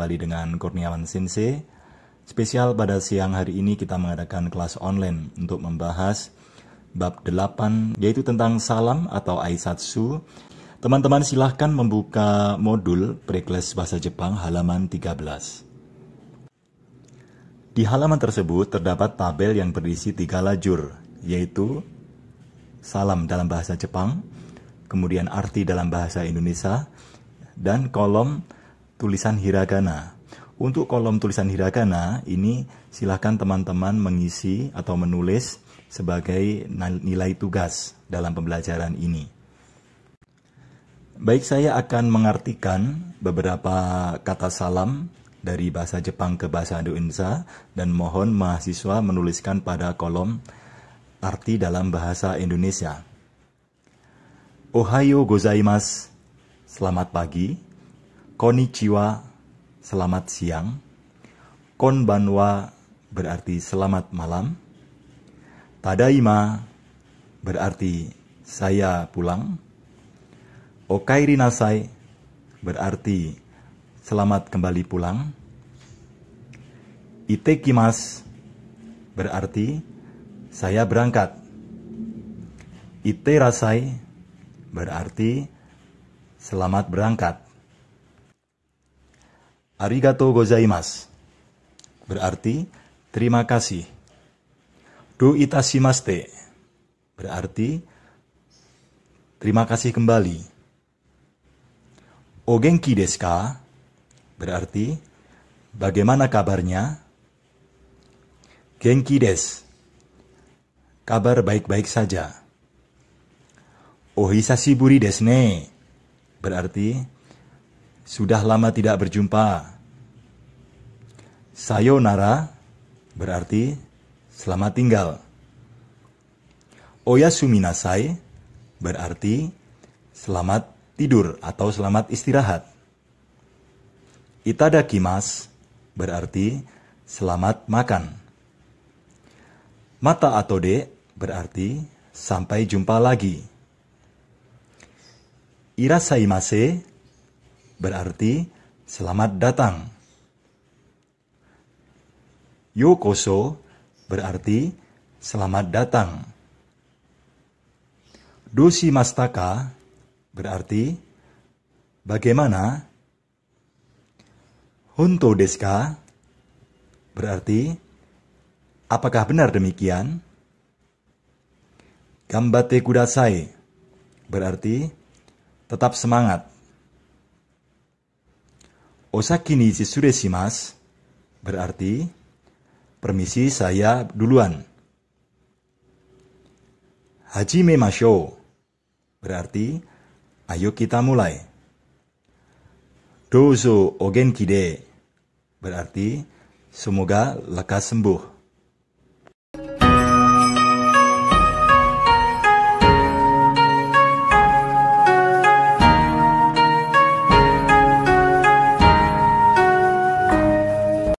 kembali dengan Kurniawan Sensei. Spesial pada siang hari ini kita mengadakan kelas online untuk membahas bab 8 yaitu tentang salam atau aisatsu. Teman-teman silahkan membuka modul preklas bahasa Jepang halaman 13. Di halaman tersebut terdapat tabel yang berisi tiga lajur, yaitu salam dalam bahasa Jepang, kemudian arti dalam bahasa Indonesia, dan kolom tulisan hiragana. Untuk kolom tulisan hiragana ini silahkan teman-teman mengisi atau menulis sebagai nilai tugas dalam pembelajaran ini. Baik, saya akan mengartikan beberapa kata salam dari bahasa Jepang ke bahasa Indonesia dan mohon mahasiswa menuliskan pada kolom arti dalam bahasa Indonesia. Ohayo gozaimasu. Selamat pagi. Konichiwa, selamat siang. Konbanwa berarti selamat malam. Tadaima berarti saya pulang. Okairi nasai berarti selamat kembali pulang. Itekimas berarti saya berangkat. Iterasai berarti selamat berangkat. Arigato gozaimasu. Berarti, terima kasih. Do itasimaste. Berarti, terima kasih kembali. Ogenki desu ka? Berarti, bagaimana kabarnya? Genki desu. Kabar baik-baik saja. Ohisashiburi desu ne. Berarti, sudah lama tidak berjumpa. Sayonara berarti selamat tinggal. Oyasuminasai berarti selamat tidur atau selamat istirahat. Itadakimas berarti selamat makan. Mata atau atode berarti sampai jumpa lagi. Irasaimase berarti selamat datang. Yokoso berarti selamat datang. Dosi mastaka berarti bagaimana. Honto deska berarti apakah benar demikian? Gambate kudasai berarti tetap semangat. Osaki ni jisure shimasu berarti permisi saya duluan. Hajime masho berarti ayo kita mulai. Dozo ogenki de berarti semoga lekas sembuh.